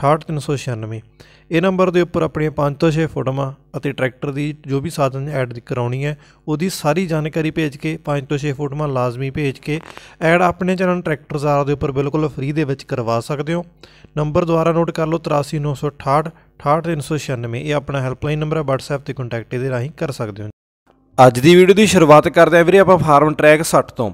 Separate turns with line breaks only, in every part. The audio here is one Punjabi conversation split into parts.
68396 ਇਹ ਨੰਬਰ ਦੇ ਉੱਪਰ ਆਪਣੀਆਂ 5 ਤੋਂ 6 ਫੋਟੋਆਂ ਅਤੇ ਟਰੈਕਟਰ ਦੀ ਜੋ ਵੀ ਸਾਧਨ ਐਡ ਕਰਾਉਣੀ ਹੈ ਉਹਦੀ ਸਾਰੀ ਜਾਣਕਾਰੀ ਭੇਜ ਕੇ 5 ਤੋਂ 6 ਫੋਟੋਆਂ ਲਾਜ਼ਮੀ ਭੇਜ ਕੇ ਐਡ ਆਪਣੇ ਚੈਨਲ ਟਰੈਕਟਰ ਜ਼ਾਰ ਦੇ ਉੱਪਰ ਬਿਲਕੁਲ ਫ੍ਰੀ ਦੇ ਵਿੱਚ ਕਰਵਾ ਸਕਦੇ ਹੋ ਨੰਬਰ ਦੁਆਰਾ ਨੋਟ ਕਰ ਲਓ 83968 68396 ਇਹ ਆਪਣਾ ਹੈਲਪਲਾਈਨ ਨੰਬਰ ਹੈ WhatsApp ਤੇ ਕੰਟੈਕਟ ਇਹਦੇ ਰਾਹੀਂ ਕਰ ਸਕਦੇ ਹੋ ਅੱਜ ਦੀ ਵੀਡੀਓ ਦੀ ਸ਼ੁਰੂਆਤ ਕਰਦੇ ਆਂ ਵੀਰੇ ਆਪਾਂ ਫਾਰਮ ਟਰੈਕ 60 ਤੋਂ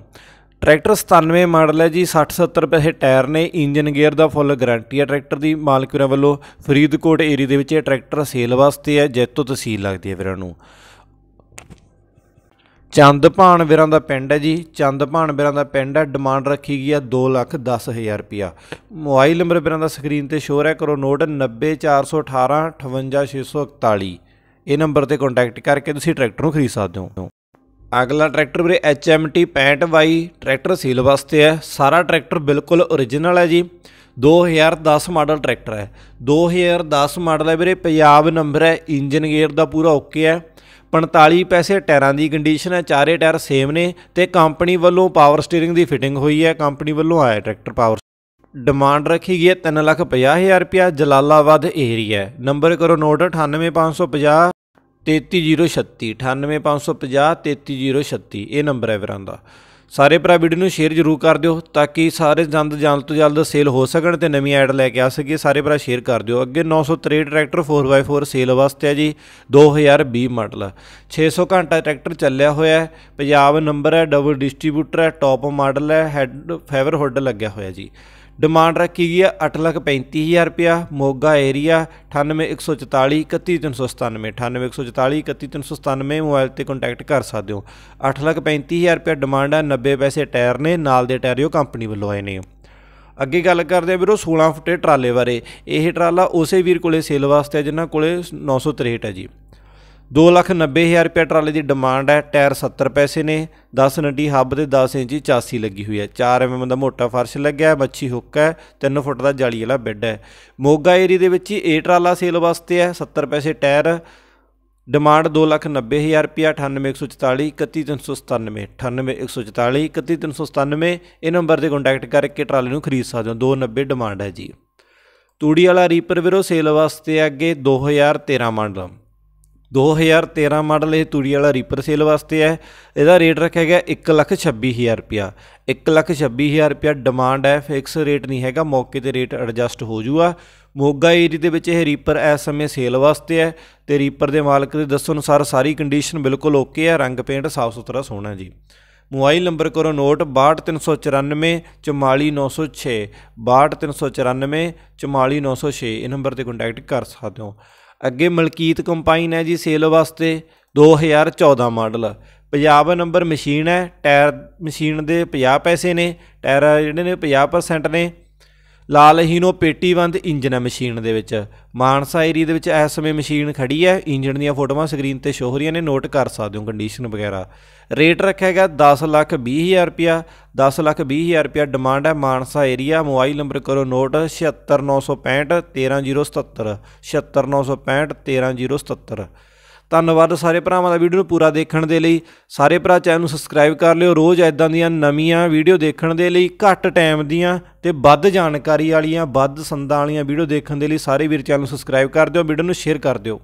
ਟਰੈਕਟਰ 97 ਮਾਡਲ ਹੈ ਜੀ 60 70 ਰੁਪਏ ਟਾਇਰ ਨੇ ਇੰਜਨ ਗੇਅਰ ਦਾ ਫੁੱਲ ਗਾਰੰਟੀ ਹੈ ਟਰੈਕਟਰ ਦੀ ਮਾਲਕ ਵੱਲੋਂ ਫਰੀਦਕੋਟ ਏਰੀਆ ਦੇ ਵਿੱਚ ਇਹ ਟਰੈਕਟਰ ਸੇਲ ਵਾਸਤੇ ਹੈ ਜੈਤੋ ਤਹਿਸੀਲ ਲੱਗਦੀ ਹੈ ਵੀਰਾਂ ਨੂੰ ਚੰਦਪਾਨ ਵੀਰਾਂ ਦਾ ਪਿੰਡ ਹੈ ਜੀ ਚੰਦਪਾਨ ਵੀਰਾਂ ਦਾ ਪਿੰਡ ਹੈ ਡਿਮਾਂਡ ਰੱਖੀ ਗਈ ਹੈ 210000 ਰੁਪਿਆ ਮੋਬਾਈਲ ਨੰਬਰ ਵੀਰਾਂ ਦਾ ਸਕਰੀਨ ਤੇ ਸ਼ੋਅ ਰਿਹਾ ਕਰੋ ਨੋਟ 90418 58641 ਇਹ ਨੰਬਰ ਤੇ ਕੰਟੈਕਟ ਕਰਕੇ ਤੁਸੀਂ ਟਰੈਕਟਰ ਨੂੰ ਖਰੀਦ ਸਕਦੇ ਹੋ ਅਗਲਾ ਟਰੈਕਟਰ ਵੀਰੇ HMT 65Y ਟਰੈਕਟਰ ਸੀਲ ਵਾਸਤੇ ਹੈ ਸਾਰਾ ਟਰੈਕਟਰ ਬਿਲਕੁਲ origignal ਹੈ ਜੀ 2010 ਮਾਡਲ ਟਰੈਕਟਰ ਹੈ 2010 ਮਾਡਲ ਹੈ ਵੀਰੇ ਪੰਜਾਬ ਨੰਬਰ ਹੈ ਇੰਜਨ ਗੇਅਰ ਦਾ ਪੂਰਾ ਓਕੇ ਹੈ 45 ਪੈਸੇ ਟਾਇਰਾਂ ਦੀ ਕੰਡੀਸ਼ਨ ਹੈ ਚਾਰੇ ਟਾਇਰ ਸੇਮ ਨੇ ਤੇ ਕੰਪਨੀ ਵੱਲੋਂ ਪਾਵਰ ਸਟੀering ਦੀ ਫਿਟਿੰਗ ਹੋਈ ਹੈ ਕੰਪਨੀ ਵੱਲੋਂ ਆਇਆ ਟਰੈਕਟਰ ਪਾਵਰ ਡਿਮਾਂਡ ਰੱਖੀ ਗਈ ਹੈ 350000 ਰੁਪਿਆ ਜਲਾਲਾਬਾਦ ਏਰੀਆ ਨੰਬਰ ਕਰੋ ਨੋਟ 98550 33036 98550 33036 ਇਹ ਨੰਬਰ ਹੈ ਵੀਰਾਂ ਦਾ ਸਾਰੇ ਭਰਾ ਵੀਡੀਓ ਨੂੰ ਸ਼ੇਅਰ ਜ਼ਰੂਰ ਕਰ ਦਿਓ ਤਾਂ ਕਿ ਸਾਰੇ ਜੰਦ ਜਲਦ ਤੋਂ ਜਲਦ ਸੇਲ ਹੋ ਸਕਣ ਤੇ ਨਵੀਂ ਐਡ ਲੈ ਕੇ ਆ ਸਕੀਏ ਸਾਰੇ ਭਰਾ ਸ਼ੇਅਰ ਕਰ ਦਿਓ ਅੱਗੇ 963 ਟਰੈਕਟਰ 4x4 ਸੇਲ ਵਾਸਤੇ ਆ ਜੀ 2020 ਮਾਡਲ 600 ਘੰਟਾ ਟਰੈਕਟਰ ਚੱਲਿਆ ਹੋਇਆ ਹੈ ਪੰਜਾਬ ਨੰਬਰ ਹੈ ਡਬਲ ਡਿਸਟ੍ਰੀਬਿਊਟਰ ਹੈ ਟੌਪ ਮਾਡਲ ਹੈ ਹੈਡ ਫੇਵਰ ਹੁੱਡ ਲੱਗਿਆ ਹੋਇਆ ਜੀ ਡਿਮਾਂਡ ਰੱਖੀ ਗਈ ਹੈ 835000 ਰੁਪਿਆ ਮੋਗਾ ਏਰੀਆ 98144 31397 ਮੋਬਾਈਲ ਤੇ ਕੰਟੈਕਟ ਕਰ ਸਕਦੇ ਹੋ 835000 ਰੁਪਿਆ ਡਿਮਾਂਡ ਹੈ 90 ਪੈਸੇ ਟਾਇਰ ਨੇ ਨਾਲ ਦੇ ਟਾਇਰ ਉਹ ਕੰਪਨੀ ਵੱਲੋਂ ਆਏ ਨੇ ਅੱਗੇ ਗੱਲ ਕਰਦੇ ਆ ਵੀਰੋ 16 ਫੁੱਟੇ ਟਰਾਲੇ ਬਾਰੇ ਇਹ ਟਰਾਲਾ ਉਸੇ ਵੀਰ ਕੋਲੇ ਸੇਲ ਵਾਸਤੇ ਜਿਨ੍ਹਾਂ ਕੋਲੇ 963 ਹੈ ਜੀ 290000 ਰੁਪਏ ਟਰਾਲੇ ਦੀ ਡਿਮਾਂਡ ਹੈ ਟਾਇਰ 70 ਪੈਸੇ ਨੇ 10 ਨੱਡੀ ਹੱਬ ਤੇ 10 ਇੰਚੀ ਚਾਸੀ ਲੱਗੀ ਹੋਈ ਹੈ 4 ਐਮਐਮ ਦਾ ਮੋਟਾ ਫਰਸ਼ ਲੱਗਿਆ ਹੈ ਮੱਛੀ ਹੁੱਕ ਹੈ 3 ਫੁੱਟ ਦਾ ਜਾਲੀ ਵਾਲਾ ਬੈੱਡ ਹੈ ਮੋਗਾ ਏਰੀ ਦੇ ਵਿੱਚ ਇਹ ਟਰਾਲਾ ਸੇਲ ਵਾਸਤੇ ਹੈ 70 ਪੈਸੇ ਟਾਇਰ ਡਿਮਾਂਡ 290000 ਰੁਪਏ 98144 31397 98144 31397 ਇਹ ਨੰਬਰ ਤੇ ਕੰਟੈਕਟ ਕਰਕੇ ਟਰਾਲੇ ਨੂੰ ਖਰੀਦ ਸਕਦੇ ਹੋ 290 ਡਿਮਾਂਡ ਹੈ ਜੀ ਤੂੜੀ ਵਾਲਾ ਰੀਪਰ ਵੀਰੋ ਸੇਲ ਵਾਸਤੇ ਅੱਗੇ 2013 ਮਾਡਲ 2013 ਮਾਡਲ ਇਹ ਤੂੜੀ ਵਾਲਾ ਰੀਪਰ ਸੇਲ ਵਾਸਤੇ ਹੈ ਇਹਦਾ ਰੇਟ ਰੱਖਿਆ ਗਿਆ 126000 ਰੁਪਿਆ 126000 ਰੁਪਿਆ ਡਿਮਾਂਡ ਹੈ ਫਿਕਸ ਰੇਟ ਨਹੀਂ ਹੈਗਾ ਮੌਕੇ ਤੇ ਰੇਟ ਐਡਜਸਟ ਹੋ ਜੂਗਾ ਮੋਗਾ ਏਰੀ ਦੇ ਵਿੱਚ ਇਹ ਰੀਪਰ ਇਸ ਸਮੇਂ ਸੇਲ ਵਾਸਤੇ ਹੈ ਤੇ ਰੀਪਰ ਦੇ ਮਾਲਕ ਦੇ ਦੱਸ ਅਨੁਸਾਰ ਸਾਰੀ ਕੰਡੀਸ਼ਨ ਬਿਲਕੁਲ ਓਕੇ ਹੈ ਰੰਗ ਪੇਂਟ ਸਾਫ਼ ਸੁਥਰਾ ਸੋਹਣਾ ਜੀ ਮੋਬਾਈਲ ਨੰਬਰ ਕਰੋ ਨੋਟ 62394 44906 62394 44906 ਇਹ ਨੰਬਰ ਤੇ ਕੰਟੈਕਟ ਕਰ ਸਕਦੇ ਹੋ ਅੱਗੇ ਮਲਕੀਤ ਕੰਪਾਈਨ ਹੈ ਜੀ ਸੇਲ ਵਾਸਤੇ 2014 ਮਾਡਲ ਪੰਜਾਬ ਨੰਬਰ ਮਸ਼ੀਨ ਹੈ ਟਾਇਰ ਮਸ਼ੀਨ ਦੇ 50 ਪੈਸੇ ਨੇ ਟਾਇਰ ਜਿਹੜੇ ਨੇ 50% ਨੇ ਲਾਲ ਹੀਨੋ ਪੇਟੀਬੰਦ ਇੰਜਨ ਹੈ ਮਸ਼ੀਨ ਦੇ ਵਿੱਚ ਮਾਨਸਾ ਏਰੀ ਦੇ ਵਿੱਚ ਇਸ ਸਮੇਂ ਮਸ਼ੀਨ ਖੜੀ ਹੈ ਇੰਜਨ ਦੀਆਂ ਫੋਟੋਆਂ ਸਕਰੀਨ ਤੇ ਸ਼ੋ ਹੋ ਰਹੀਆਂ ਨੇ ਨੋਟ ਕਰ ਸਕਦੇ ਹੋ ਕੰਡੀਸ਼ਨ ਵਗੈਰਾ ਰੇਟ ਰੱਖਿਆ ਗਿਆ 10 ਲੱਖ 20 ਹਜ਼ਾਰ ਰੁਪਿਆ 10 ਲੱਖ 20 ਹਜ਼ਾਰ ਰੁਪਿਆ ਡਿਮਾਂਡ ਹੈ ਮਾਨਸਾ ਏਰੀਆ ਮੋਬਾਈਲ ਨੰਬਰ ਕਰੋ ਨੋਟ 76965 13077 76965 13077 ਧੰਨਵਾਦ ਸਾਰੇ ਭਰਾਵਾਂ ਦਾ ਵੀਡੀਓ ਨੂੰ ਪੂਰਾ ਦੇਖਣ ਦੇ ਲਈ ਸਾਰੇ ਭਰਾ ਚੈਨਲ ਨੂੰ ਸਬਸਕ੍ਰਾਈਬ ਕਰ ਲਿਓ ਰੋਜ਼ ਐਦਾਂ ਦੀਆਂ ਨਵੀਆਂ ਵੀਡੀਓ ਦੇਖਣ ਦੇ ਲਈ ਘੱਟ ਟਾਈਮ ਦੀਆਂ ਤੇ ਵੱਧ ਜਾਣਕਾਰੀ ਵਾਲੀਆਂ ਵੱਧ ਸੰਦਾਂ ਵਾਲੀਆਂ ਵੀਡੀਓ ਦੇਖਣ ਦੇ ਲਈ ਸਾਰੇ ਵੀਰ ਚੈਨਲ ਨੂੰ ਸਬਸਕ੍ਰਾਈਬ ਕਰ ਦਿਓ ਵੀਡੀਓ ਨੂੰ ਸ਼ੇਅਰ ਕਰ ਦਿਓ